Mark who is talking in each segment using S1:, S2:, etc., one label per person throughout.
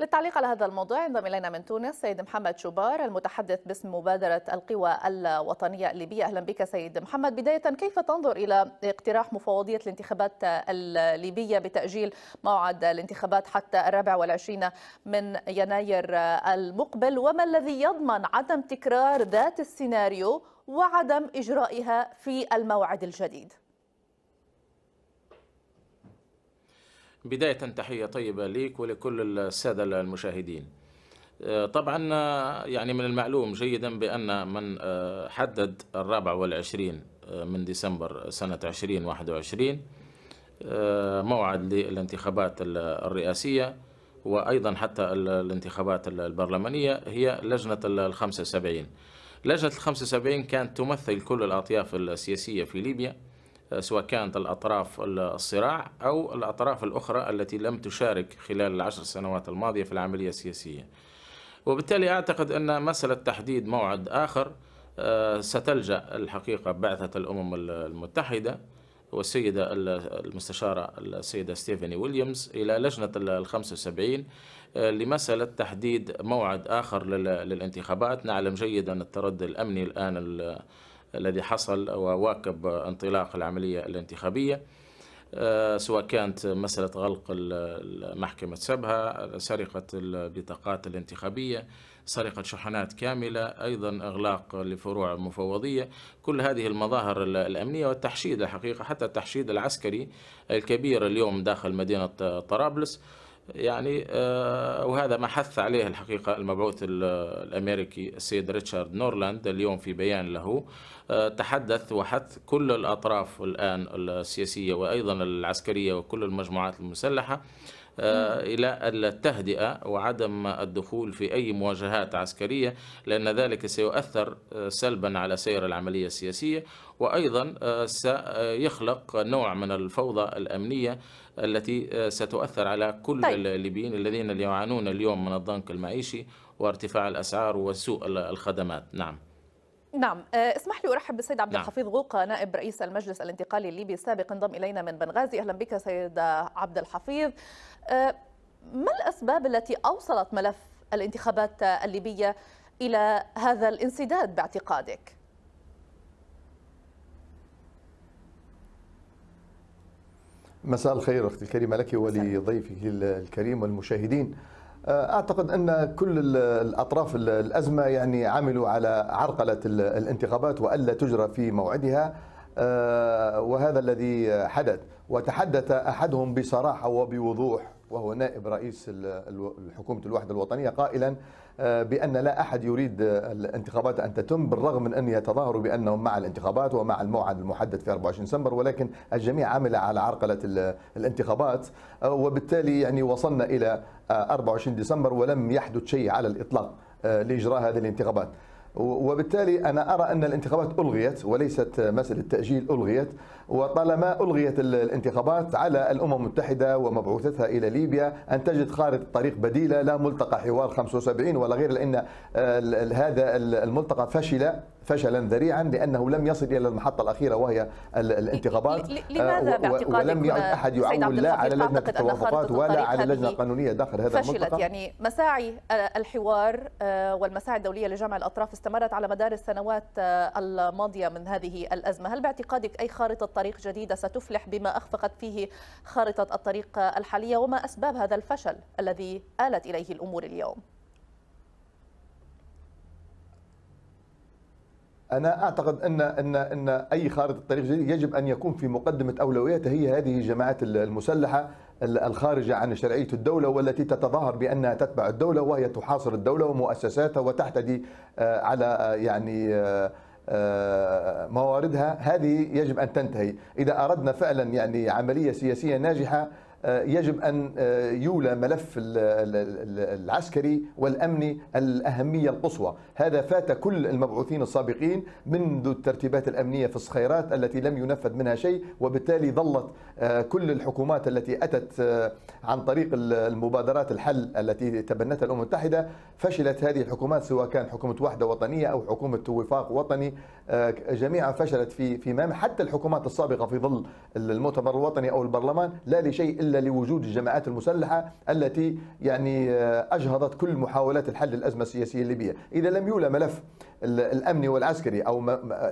S1: للتعليق على هذا الموضوع ينضم الينا من تونس سيد محمد شوبار المتحدث باسم مبادره القوى الوطنيه الليبيه اهلا بك سيد محمد بدايه كيف تنظر الى اقتراح مفوضيه الانتخابات الليبيه بتاجيل موعد الانتخابات حتى الرابع والعشرين من يناير المقبل وما الذي يضمن عدم تكرار ذات السيناريو وعدم اجرائها في الموعد الجديد
S2: بداية تحية طيبة ليك ولكل السادة المشاهدين آه، طبعا آه، يعني من المعلوم جيدا بأن من آه، حدد الرابع والعشرين من ديسمبر سنة 2021 موعد للانتخابات الرئاسية وأيضا حتى الانتخابات البرلمانية هي لجنة الخمسة سبعين لجنة الخمسة سبعين كانت تمثل كل الأطياف السياسية في ليبيا آه، سواء كانت الأطراف الصراع أو الأطراف الأخرى التي لم تشارك خلال العشر سنوات الماضية في العملية السياسية وبالتالي أعتقد أن مسألة تحديد موعد آخر آه، ستلجأ الحقيقة بعثة الأمم المتحدة والسيدة المستشارة السيدة ستيفاني ويليامز إلى لجنة ال 75 آه، لمسألة تحديد موعد آخر للانتخابات نعلم جيدا التردد الأمني الآن الذي حصل وواكب انطلاق العملية الانتخابية آه، سواء كانت مسألة غلق محكمة سبها سرقة البطاقات الانتخابية سرقة شحنات كاملة أيضا إغلاق لفروع مفوضية كل هذه المظاهر الأمنية والتحشيد الحقيقة حتى التحشيد العسكري الكبير اليوم داخل مدينة طرابلس يعني آه، وهذا ما حث عليه الحقيقة المبعوث الأمريكي السيد ريتشارد نورلاند اليوم في بيان له آه، تحدث وحث كل الأطراف الآن السياسية وأيضا العسكرية وكل المجموعات المسلحة آه، إلى التهدئة وعدم الدخول في أي مواجهات عسكرية لأن ذلك سيؤثر آه، سلبا على سير العملية السياسية وأيضا آه، سيخلق نوع من الفوضى الأمنية التي ستؤثر على كل طيب. الليبيين الذين يعانون اليوم من الضنك المعيشي وارتفاع الأسعار وسوء الخدمات نعم
S1: نعم آه، اسمح لي ارحب بالسيد عبد نعم. الحفيظ غوقة غوقا نائب رئيس المجلس الانتقالي الليبي السابق انضم الينا من بنغازي اهلا بك سيد عبد الحفيظ آه، ما الاسباب التي اوصلت ملف الانتخابات الليبيه الى هذا الانسداد باعتقادك
S3: مساء الخير اختي الكريمه لك ولضيفك الكريم والمشاهدين آه، اعتقد ان كل الاطراف الازمه يعني عملوا على عرقله الانتخابات والا تجرى في موعدها آه، وهذا الذي حدث وتحدث احدهم بصراحه وبوضوح وهو نائب رئيس حكومة الوحدة الوطنية قائلا آه، بأن لا أحد يريد الانتخابات أن تتم بالرغم من أن يتظاهروا بأنهم مع الانتخابات ومع الموعد المحدد في 24 سبتمبر ولكن الجميع عمل على عرقلة الانتخابات آه، وبالتالي يعني وصلنا إلى 24 آه، ديسمبر ولم يحدث شيء على الإطلاق لإجراء هذه الانتخابات وبالتالي أنا أرى أن الانتخابات ألغيت وليست مسألة تأجيل ألغيت وطالما ألغيت الانتخابات على الأمم المتحدة ومبعوثتها إلى ليبيا أن تجد خارطة طريق بديلة لا ملتقى حوار 75 ولا غير لأن هذا الملتقى فشل فشلا ذريعا لانه لم يصل الى المحطه الاخيره وهي الانتخابات لماذا آه، باعتقادك ولم يعد احد يعول لا على لجنه التوافقات ولا على لجنه قانونيه داخل هذا فشلت المنطقه
S1: يعني مساعي آه، الحوار آه، والمساعي الدوليه لجمع الاطراف استمرت على مدار السنوات الماضيه من هذه الازمه هل باعتقادك اي خارطه طريق جديده ستفلح بما اخفقت فيه خارطه الطريق الحاليه وما اسباب هذا الفشل الذي آلت اليه الامور اليوم
S3: انا اعتقد ان ان ان اي خارطه طريق جديد يجب ان يكون في مقدمه اولوياته هي هذه الجماعات المسلحه الخارجه عن شرعيه الدوله والتي تتظاهر بانها تتبع الدوله وهي تحاصر الدوله ومؤسساتها وتحتدي آه، على آه، يعني آه، مواردها هذه يجب ان تنتهي اذا اردنا فعلا يعني عمليه سياسيه ناجحه آه، يجب أن آه، يولى ملف العسكري والأمني الأهمية القصوى هذا فات كل المبعوثين السابقين منذ الترتيبات الأمنية في الصخيرات التي لم ينفذ منها شيء وبالتالي ظلت آه، كل الحكومات التي أتت عن طريق المبادرات الحل التي تبنتها الأمم المتحدة فشلت هذه الحكومات سواء كان حكومة وحدة وطنية أو حكومة وفاق وطني جميعا فشلت في في حتى الحكومات السابقة في ظل المؤتمر الوطني أو البرلمان لا لشيء إلا لوجود الجماعات المسلحة التي يعني آه، أجهضت كل محاولات الحل الأزمة السياسية الليبية إذا لم يولى ملف الأمني والعسكري أو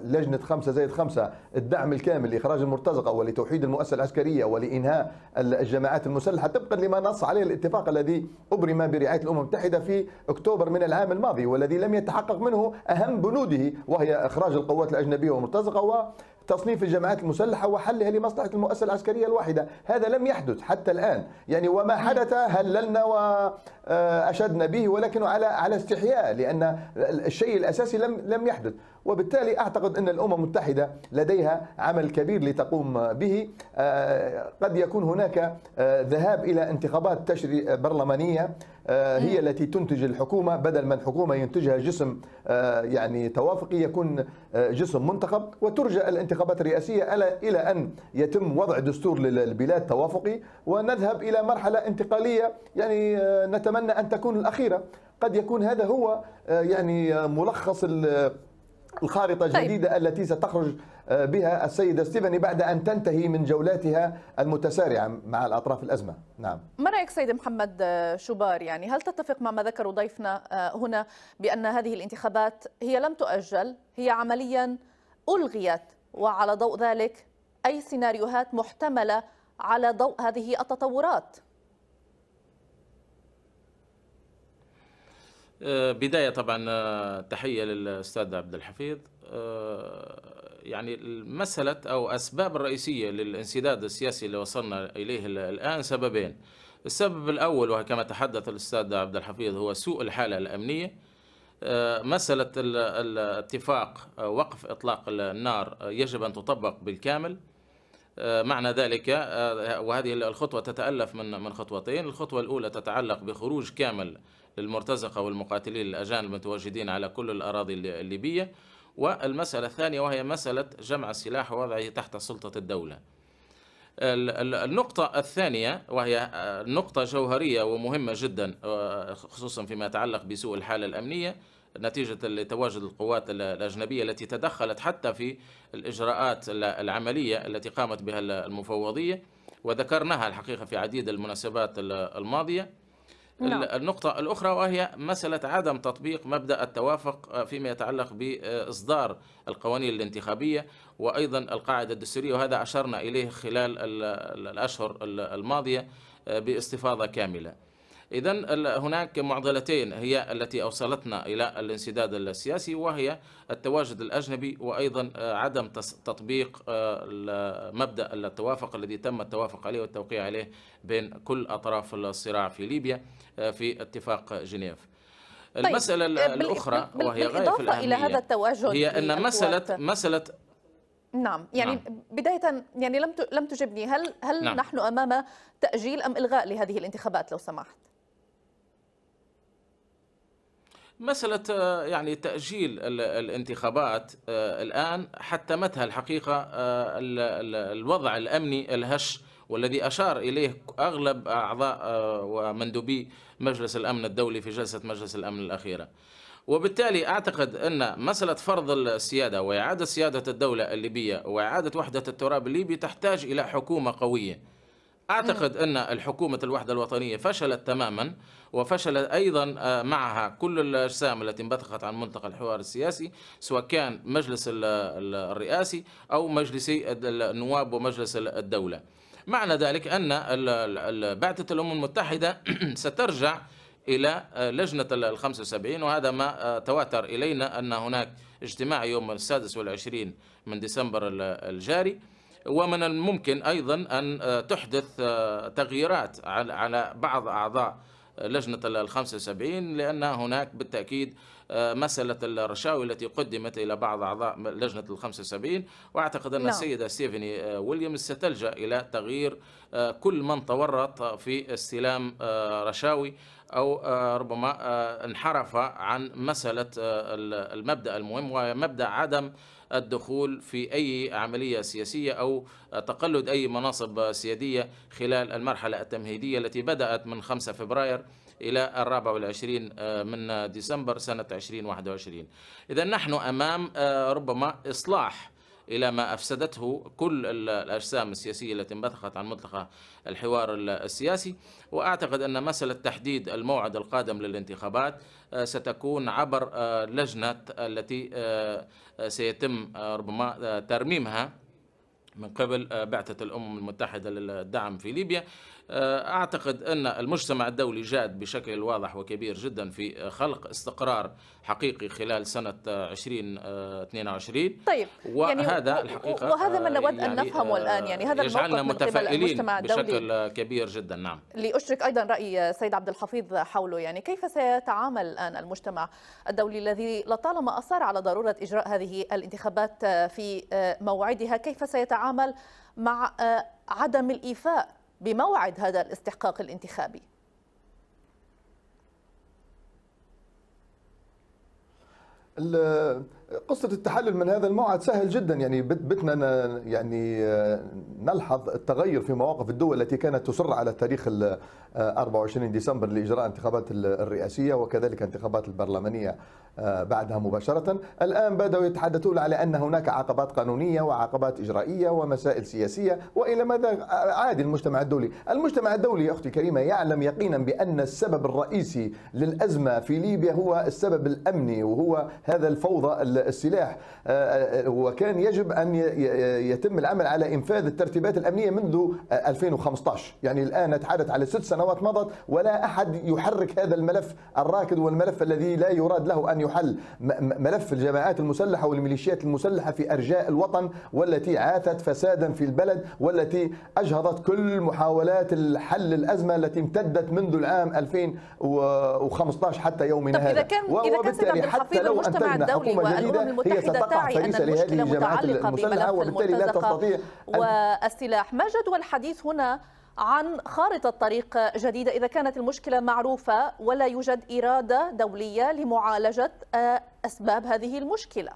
S3: لجنة خمسة زائد خمسة الدعم الكامل لإخراج المرتزقة ولتوحيد المؤسسة العسكرية ولإنهاء الجماعات المسلحة طبقا لما نص عليه الاتفاق الذي أبرم برعاية الأمم المتحدة في أكتوبر من العام الماضي والذي لم يتحقق منه أهم بنوده وهي إخراج القوات الأجنبية والمرتزقة و تصنيف الجماعات المسلحة وحلها لمصلحة المؤسسة العسكرية الواحدة هذا لم يحدث حتى الآن يعني وما نعم. حدث هللنا وأشدنا آه، به ولكن على على استحياء لأن الشيء الأساسي لم لم يحدث وبالتالي أعتقد أن الأمم المتحدة لديها عمل كبير لتقوم به آه، قد يكون هناك آه، ذهاب إلى انتخابات تشري آه، برلمانية هي التي تنتج الحكومة بدل من حكومة ينتجها جسم يعني توافقي يكون جسم منتخب وترجى الانتخابات الرئاسية إلى أن يتم وضع دستور للبلاد توافقي ونذهب إلى مرحلة انتقالية يعني نتمنى أن تكون الأخيرة قد يكون هذا هو يعني ملخص الخارطة طيب. الجديدة طيب. التي ستخرج آه، بها السيدة ستيفاني بعد أن تنتهي من جولاتها المتسارعة مع الأطراف الأزمة نعم
S1: ما رأيك سيد محمد آه، شبار يعني هل تتفق مع ما ذكره ضيفنا آه، هنا بأن هذه الانتخابات هي لم تؤجل هي عمليا ألغيت وعلى ضوء ذلك أي سيناريوهات محتملة على ضوء هذه التطورات
S2: آه، بداية طبعا آه، تحية للأستاذ عبد الحفيظ آه، يعني المسألة أو أسباب الرئيسية للانسداد السياسي اللي وصلنا إليه الآن سببين السبب الأول وكما تحدث الأستاذ عبد الحفيظ هو سوء الحالة الأمنية مسألة الاتفاق وقف إطلاق النار يجب أن تطبق بالكامل معنى ذلك آه، وهذه الخطوة تتألف من من خطوتين الخطوة الأولى تتعلق بخروج كامل للمرتزقة والمقاتلين الأجانب المتواجدين على كل الأراضي الليبية والمسألة الثانية وهي مسألة جمع السلاح ووضعه تحت سلطة الدولة النقطة الثانية وهي آه، نقطة جوهرية ومهمة جدا آه، خصوصا فيما يتعلق بسوء الحالة الأمنية نتيجة لتواجد القوات الأجنبية التي تدخلت حتى في الإجراءات العملية التي قامت بها المفوضية وذكرناها الحقيقة في عديد المناسبات الماضية نعم. النقطة الأخرى وهي مسألة عدم تطبيق مبدأ التوافق آه، فيما يتعلق بإصدار القوانين الانتخابية وأيضا القاعدة الدستورية وهذا أشرنا إليه خلال الأشهر الماضية آه، باستفاضة كاملة إذا هناك معضلتين هي التي أوصلتنا إلى الانسداد السياسي وهي التواجد الأجنبي وأيضا آه، عدم تطبيق آه، مبدأ التوافق الذي تم التوافق عليه والتوقيع عليه بين كل أطراف الصراع في ليبيا آه، في اتفاق جنيف.
S1: طيب، المسألة طيب. الأخرى وهي غاية في الأهمية إلى هذا التواجد هي أن مسألة مسألة نعم يعني نعم. بداية يعني لم لم تجبني هل هل نعم. نحن أمام تأجيل أم إلغاء لهذه الانتخابات لو سمحت؟
S2: مسألة آه، يعني تأجيل الانتخابات آه، الآن حتى متى الحقيقة آه، الوضع الأمني الهش والذي أشار إليه أغلب أعضاء ومندوبي مجلس الأمن الدولي في جلسة مجلس الأمن الأخيرة وبالتالي أعتقد أن مسألة فرض السيادة وإعادة سيادة الدولة الليبية وإعادة وحدة التراب الليبي تحتاج إلى حكومة قوية أعتقد أن الحكومة الوحدة الوطنية فشلت تماما وفشل أيضا آه، معها كل الأجسام التي انبثقت عن منطقة الحوار السياسي سواء كان مجلس الرئاسي أو مجلسي النواب ومجلس الدولة معنى ذلك أن بعثة الأمم المتحدة سترجع إلى آه، لجنة ال 75 وهذا ما آه، تواتر إلينا أن هناك اجتماع يوم السادس والعشرين من ديسمبر الجاري ومن الممكن أيضا أن آه، تحدث آه، تغييرات على بعض أعضاء آه، لجنة الخمسة سبعين لأن هناك بالتأكيد مسألة الرشاوي التي قدمت إلى بعض أعضاء لجنة الخمسة سبعين وأعتقد أن لا. نعم. السيدة ستيفني ويليامز ستلجأ إلى تغيير كل من تورط في استلام رشاوي أو ربما انحرف عن مسألة المبدأ المهم ومبدأ عدم الدخول في أي عملية سياسية أو تقلد أي مناصب سيادية خلال المرحلة التمهيدية التي بدأت من 5 فبراير إلى الرابع والعشرين آه، من ديسمبر سنة 2021 إذا نحن أمام آه، ربما إصلاح إلى ما أفسدته كل الأجسام السياسية التي انبثقت عن مطلقة الحوار السياسي وأعتقد أن مسألة تحديد الموعد القادم للانتخابات آه، ستكون عبر آه، لجنة التي آه، سيتم ربما ترميمها من قبل بعثة الأمم المتحدة للدعم في ليبيا آه، أعتقد أن المجتمع الدولي جاد بشكل واضح وكبير جدا في خلق استقرار حقيقي خلال سنة 2022 آه،
S1: طيب يعني وهذا يعني الحقيقة وهذا ما آه، نود يعني أن نفهمه الآن يعني هذا يجعلنا متفائلين بشكل
S2: كبير جدا نعم
S1: لأشرك أيضا رأي سيد عبد الحفيظ حوله يعني كيف سيتعامل الآن المجتمع الدولي الذي لطالما أصر على ضرورة إجراء هذه الانتخابات في موعدها كيف سيتعامل مع عدم الإيفاء بموعد هذا الاستحقاق الانتخابي
S3: قصة التحلل من هذا الموعد سهل جدا يعني بتنا يعني آه، نلحظ التغير في مواقف الدول التي كانت تصر على تاريخ 24 آه، ديسمبر لإجراء انتخابات الرئاسية وكذلك انتخابات البرلمانية آه، بعدها مباشرة الآن بدأوا يتحدثون على أن هناك عقبات قانونية وعقبات إجرائية ومسائل سياسية وإلى ماذا عادي المجتمع الدولي المجتمع الدولي يا أختي الكريمة يعلم يقينا بأن السبب الرئيسي للأزمة في ليبيا هو السبب الأمني وهو هذا الفوضى السلاح آه، آه، وكان يجب أن يتم العمل على إنفاذ الترتيبات الأمنية منذ 2015 آه، يعني الآن نتحدث على ست سنوات مضت ولا أحد يحرك هذا الملف الراكد والملف الذي لا يراد له أن يحل ملف الجماعات المسلحة والميليشيات المسلحة في أرجاء الوطن والتي عاثت فسادا في البلد والتي أجهضت كل محاولات الحل الأزمة التي امتدت منذ العام 2015 حتى يومنا هذا إذا كان إذا كان حتى لو المجتمع الدولي الوحيده هي ستقع فريسه لهذه الجماعات المسلحه وبالتالي لا تستطيع
S1: والسلاح جدوى الحديث هنا عن خارطة طريق جديدة إذا كانت المشكلة معروفة ولا يوجد إرادة دولية لمعالجة آه، أسباب هذه المشكلة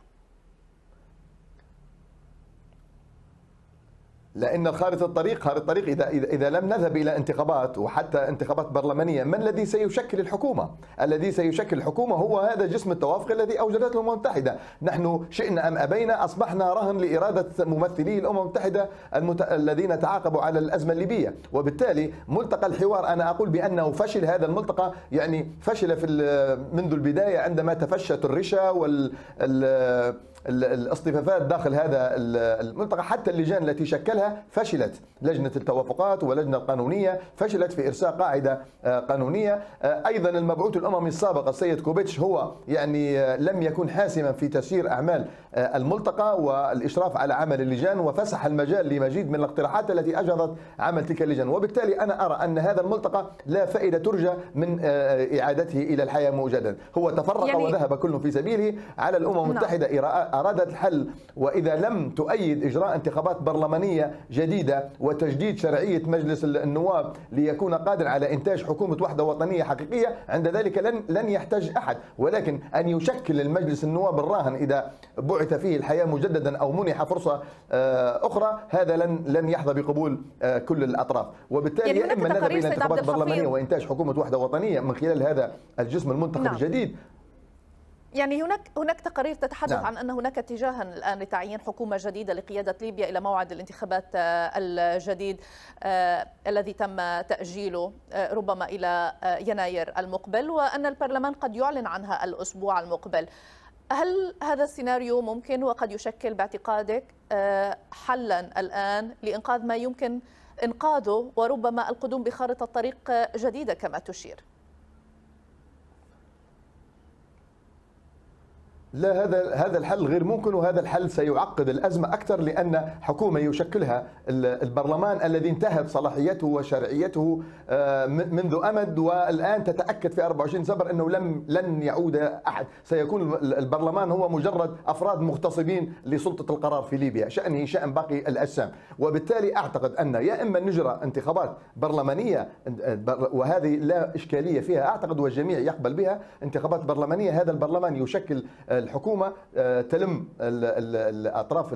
S3: لان خارطه الطريق خارطه الطريق اذا اذا لم نذهب الى انتخابات وحتى انتخابات برلمانيه من الذي سيشكل الحكومه؟ الذي سيشكل الحكومه هو هذا جسم التوافق الذي اوجدته الامم المتحده، نحن شئنا ام ابينا اصبحنا رهن لاراده ممثلي الامم المتحده المت... الذين تعاقبوا على الازمه الليبيه، وبالتالي ملتقى الحوار انا اقول بانه فشل هذا الملتقى يعني فشل في منذ البدايه عندما تفشت الرشا وال الاصطفافات داخل هذا المنطقة حتى اللجان التي شكلها فشلت لجنة التوافقات ولجنة القانونية فشلت في إرساء قاعدة آه، قانونية آه، أيضا المبعوث الأممي السابق السيد كوبيتش هو يعني آه، لم يكن حاسما في تسيير أعمال الملتقى والإشراف على عمل اللجان وفسح المجال لمجيد من الاقتراحات التي أجرت عمل تلك اللجان وبالتالي أنا أرى أن هذا الملتقى لا فائدة ترجى من إعادته إلى الحياة موجدا هو تفرق يعني وذهب كل في سبيله على الأمم نعم. المتحدة إراء أرادت الحل وإذا لم تؤيد إجراء انتخابات برلمانية جديدة وتجديد شرعية مجلس النواب ليكون قادر على إنتاج حكومة وحدة وطنية حقيقية عند ذلك لن لن يحتج أحد ولكن أن يشكل المجلس النواب الراهن إذا بعث فيه الحياة مجددا أو منح فرصة آه، أخرى هذا لن لن يحظى بقبول آه، كل الأطراف وبالتالي يعني إما نذهب إلى انتخابات برلمانية وإنتاج حكومة وحدة وطنية من خلال هذا الجسم المنتخب نعم. الجديد
S1: يعني هناك هناك تقارير تتحدث نعم. عن ان هناك اتجاها الان لتعيين حكومه جديده لقياده ليبيا الى موعد الانتخابات آه، الجديد آه، الذي تم تاجيله آه، ربما الى يناير المقبل وان البرلمان قد يعلن عنها الاسبوع المقبل. هل هذا السيناريو ممكن وقد يشكل باعتقادك حلا الان لانقاذ ما يمكن انقاذه وربما القدوم بخارطه طريق جديده كما تشير؟
S3: لا هذا هذا الحل غير ممكن وهذا الحل سيعقد الازمه اكثر لان حكومه يشكلها البرلمان الذي انتهت صلاحيته وشرعيته آه، منذ امد والان تتاكد في 24 سبر انه لم لن يعود احد سيكون البرلمان هو مجرد افراد مغتصبين لسلطه القرار في ليبيا شانه شان باقي الاجسام وبالتالي اعتقد ان يا اما نجرى انتخابات برلمانيه آه، وهذه لا اشكاليه فيها اعتقد والجميع يقبل بها انتخابات برلمانيه هذا البرلمان يشكل آه، الحكومه آه، تلم الاطراف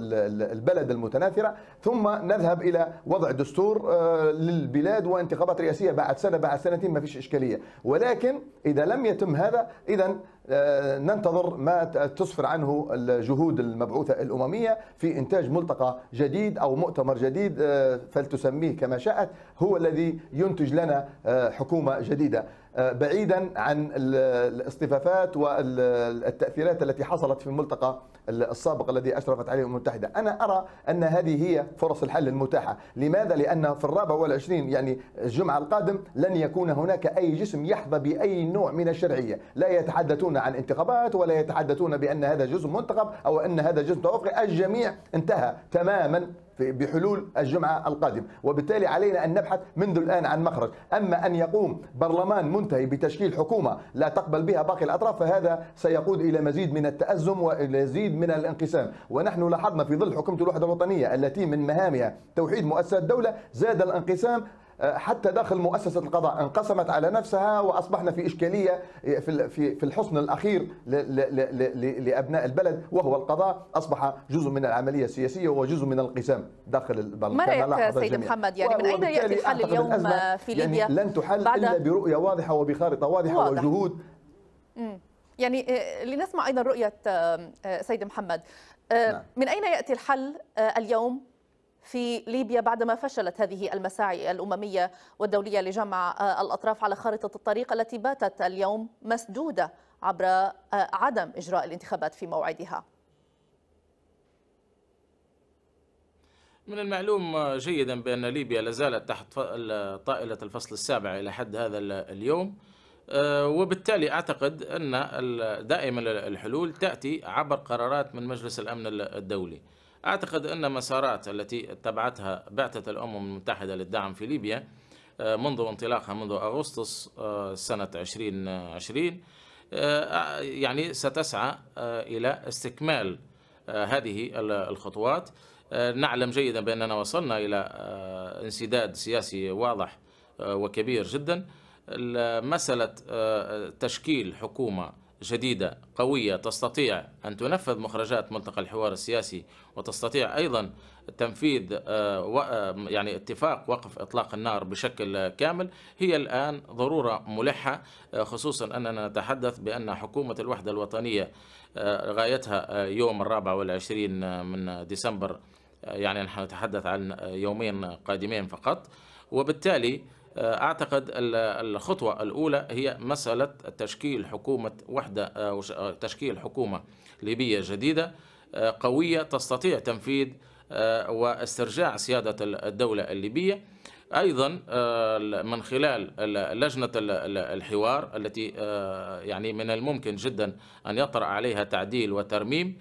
S3: البلد المتناثره ثم نذهب الى وضع دستور آه، للبلاد وانتخابات رئاسيه بعد سنه بعد سنتين ما فيش اشكاليه ولكن اذا لم يتم هذا اذا آه، ننتظر ما تسفر عنه الجهود المبعوثة الأممية في إنتاج ملتقى جديد أو مؤتمر جديد آه، فلتسميه كما شاءت هو الذي ينتج لنا آه، حكومة جديدة بعيدا عن الاصطفافات والتأثيرات التي حصلت في الملتقى السابق الذي أشرفت عليه الأمم المتحدة أنا أرى أن هذه هي فرص الحل المتاحة لماذا؟ لأن في الرابع والعشرين يعني الجمعة القادم لن يكون هناك أي جسم يحظى بأي نوع من الشرعية لا يتحدثون عن انتخابات ولا يتحدثون بأن هذا جزء منتخب أو أن هذا جزء توافقي الجميع انتهى تماما بحلول الجمعة القادم وبالتالي علينا أن نبحث منذ الآن عن مخرج أما أن يقوم برلمان منتهي بتشكيل حكومة لا تقبل بها باقي الأطراف فهذا سيقود إلى مزيد من التأزم ومزيد من الانقسام ونحن لاحظنا في ظل حكومة الوحدة الوطنية التي من مهامها توحيد مؤسسات الدولة زاد الانقسام آه، حتى داخل مؤسسة القضاء انقسمت على نفسها وأصبحنا في إشكالية آه، في في الحصن الأخير لأبناء البلد وهو القضاء أصبح جزء من العملية السياسية وجزء من الانقسام داخل البلد ما رأيك سيد محمد
S1: يعني من أين يأتي الحل اليوم في يعني ليبيا يعني لن
S3: تحل إلا برؤية واضحة وبخارطة واضحة واضح. وجهود
S1: يعني آه، لنسمع أيضا رؤية سيد محمد نعم. من أين يأتي الحل اليوم في ليبيا بعدما فشلت هذه المساعي الأممية والدولية لجمع آه، الأطراف على خارطة الطريق التي باتت اليوم مسدودة عبر آه، عدم إجراء الانتخابات في موعدها
S2: من المعلوم آه، جيدا بأن ليبيا لازالت تحت طائلة الفصل السابع إلى حد هذا اليوم وبالتالي أعتقد أن دائما الحلول تأتي عبر قرارات من مجلس الأمن الدولي أعتقد أن مسارات التي اتبعتها بعثة الأمم المتحدة للدعم في ليبيا آه، منذ انطلاقها منذ أغسطس آه، سنة 2020 آه، يعني ستسعى إلى استكمال هذه الخطوات نعلم جيدا بأننا وصلنا إلى انسداد سياسي واضح وكبير جدا مسألة تشكيل حكومة جديدة قوية تستطيع أن تنفذ مخرجات ملتقى الحوار السياسي وتستطيع أيضا تنفيذ آه، آه، يعني اتفاق وقف إطلاق النار بشكل كامل هي الآن ضرورة ملحة آه، خصوصا أننا نتحدث بأن حكومة الوحدة الوطنية غايتها يوم الرابع والعشرين من ديسمبر يعني نحن نتحدث عن يومين قادمين فقط وبالتالي آه، أعتقد الخطوة الأولى هي مسألة تشكيل حكومة وحدة آه، آه، تشكيل حكومة ليبية جديدة قوية تستطيع تنفيذ واسترجاع سيادة الدولة الليبية أيضا من خلال لجنة الحوار التي يعني من الممكن جدا أن يطرأ عليها تعديل وترميم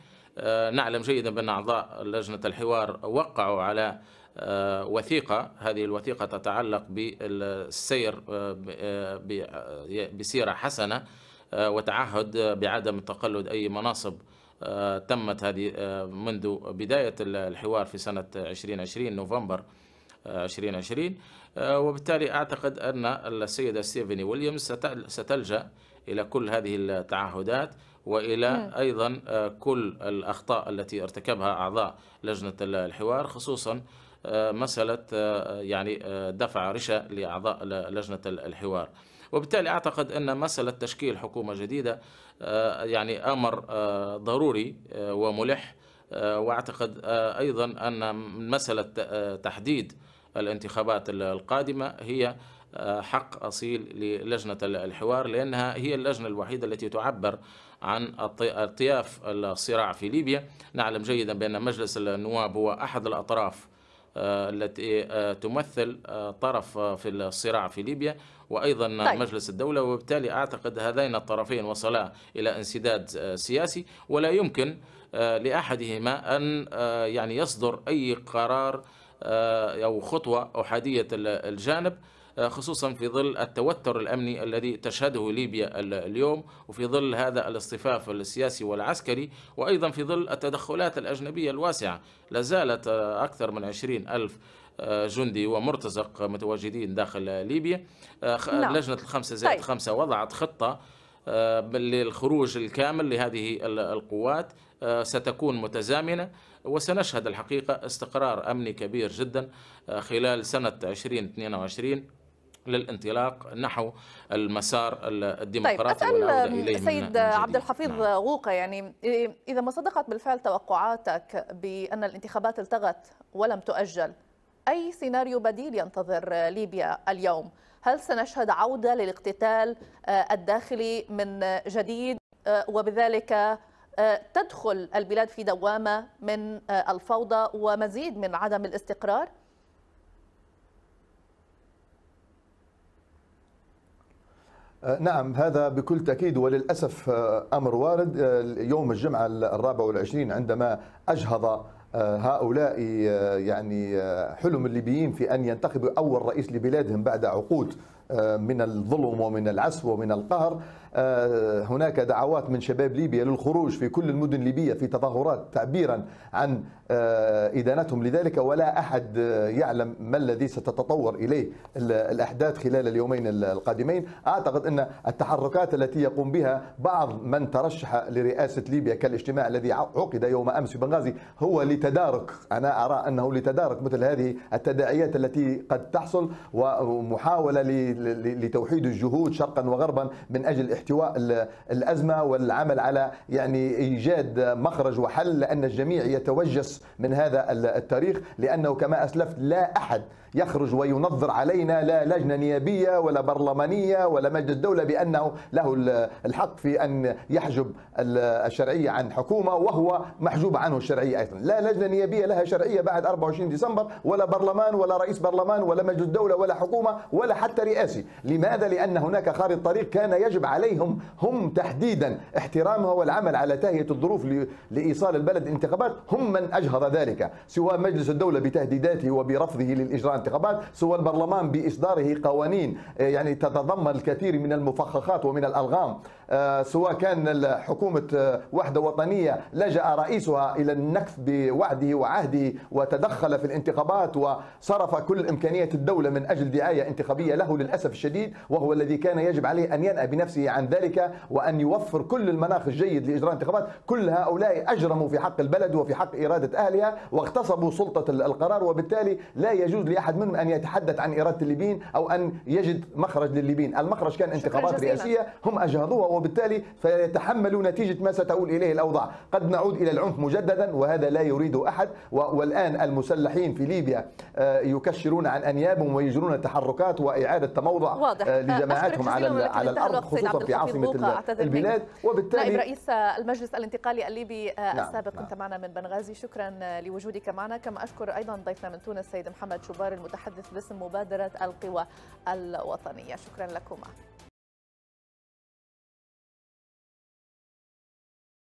S2: نعلم جيدا بأن أعضاء لجنة الحوار وقعوا على آه، وثيقة هذه الوثيقة تتعلق بالسير آه، آه، بسيرة حسنة وتعهد بعدم تقلد أي مناصب تمت هذه منذ بداية الحوار في سنة 2020 نوفمبر 2020 وبالتالي أعتقد أن السيدة ستيفني ويليامز ستلجأ إلى كل هذه التعهدات والى نعم. ايضا كل الاخطاء التي ارتكبها اعضاء لجنه الحوار خصوصا آه، مسألة آه، يعني آه، دفع رشا لأعضاء لجنة الحوار وبالتالي أعتقد أن مسألة تشكيل حكومة جديدة يعني أمر ضروري وملح وأعتقد أيضا أن مسألة تحديد الانتخابات القادمة هي حق أصيل للجنة الحوار لأنها هي اللجنة الوحيدة التي تعبر عن اطياف الصراع في ليبيا نعلم جيدا بأن مجلس النواب هو أحد الأطراف آه، التي آه، تمثل آه، طرف في الصراع في ليبيا وايضا طيب. مجلس الدوله وبالتالي اعتقد هذين الطرفين وصلا الى انسداد سياسي ولا يمكن لاحدهما ان يعني يصدر اي قرار او خطوه احاديه الجانب آه، خصوصا في ظل التوتر الأمني الذي تشهده ليبيا اليوم وفي ظل هذا الاصطفاف السياسي والعسكري وأيضا في ظل التدخلات الأجنبية الواسعة لازالت آه، أكثر من 20 ألف آه، جندي ومرتزق متواجدين داخل ليبيا نعم. لجنة الخمسة زائد طيب. خمسة وضعت خطة للخروج الكامل لهذه القوات ستكون متزامنة وسنشهد الحقيقة استقرار أمني كبير جدا خلال سنة 2022 للانطلاق نحو المسار طيب، الديمقراطي طيب أسأل سيد عبد الحفيظ نعم.
S1: غوقة يعني إذا ما صدقت بالفعل توقعاتك بأن الانتخابات التغت ولم تؤجل أي سيناريو بديل ينتظر ليبيا اليوم هل سنشهد عودة للاقتتال الداخلي من جديد وبذلك تدخل البلاد في دوامة من الفوضى ومزيد من عدم الاستقرار؟
S3: آه، نعم هذا بكل تأكيد وللأسف آه، أمر وارد آه، يوم الجمعة الرابع والعشرين عندما أجهض هؤلاء يعني حلم الليبيين في أن ينتخبوا أول رئيس لبلادهم بعد عقود من الظلم ومن العسو ومن القهر آه، هناك دعوات من شباب ليبيا للخروج في كل المدن الليبية في تظاهرات تعبيرا عن آه، إدانتهم لذلك ولا أحد آه، يعلم ما الذي ستتطور إليه الأحداث خلال اليومين القادمين أعتقد أن التحركات التي يقوم بها بعض من ترشح لرئاسة ليبيا كالاجتماع الذي عقد يوم أمس في بنغازي هو لتدارك أنا أرى أنه لتدارك مثل هذه التداعيات التي قد تحصل ومحاولة لتوحيد الجهود شرقا وغربا من أجل احتواء الازمه والعمل على يعني ايجاد مخرج وحل لان الجميع يتوجس من هذا التاريخ لانه كما اسلفت لا احد يخرج وينظر علينا لا لجنة نيابية ولا برلمانية ولا مجلس دولة بأنه له الحق في أن يحجب الشرعية عن حكومة وهو محجوب عنه الشرعية أيضا لا لجنة نيابية لها شرعية بعد 24 ديسمبر ولا برلمان ولا رئيس برلمان ولا مجلس دولة ولا حكومة ولا حتى رئاسي لماذا؟ لأن هناك خارطة طريق كان يجب عليهم هم تحديدا احترامها والعمل على تهيئة الظروف لإيصال البلد انتخابات هم من أجهض ذلك سواء مجلس الدولة بتهديداته وبرفضه للإجراءات الانتخابات سوى البرلمان بإصداره قوانين آه، يعني تتضمن الكثير من المفخخات ومن الألغام آه، سواء كان حكومة آه، وحدة وطنية لجأ رئيسها إلى النكث بوعده وعهده وتدخل في الانتخابات وصرف كل إمكانية الدولة من أجل دعاية انتخابية له للأسف الشديد وهو الذي كان يجب عليه أن ينأى بنفسه عن ذلك وأن يوفر كل المناخ الجيد لإجراء انتخابات كل هؤلاء أجرموا في حق البلد وفي حق إرادة أهلها واغتصبوا سلطة القرار وبالتالي لا يجوز لأحد منهم أن يتحدث عن إرادة الليبيين أو أن يجد مخرج للليبيين المخرج كان انتخابات رئاسية هم أجهضوها وبالتالي فيتحملوا نتيجة ما ستؤول إليه الأوضاع قد نعود إلى العنف مجددا وهذا لا يريده أحد والآن المسلحين في ليبيا آه، يكشرون عن أنيابهم ويجرون تحركات وإعادة تموضع آه، واضح. آه، لجماعاتهم على, على الأرض خصوصا في عاصمة البلاد
S1: وبالتالي نائب رئيس المجلس الانتقالي الليبي نعم، السابق نعم. كنت معنا من بنغازي شكرا لوجودك معنا كما أشكر أيضا ضيفنا من تونس السيد محمد شبار المتحدث
S2: باسم مبادرة القوى الوطنية شكرا لكما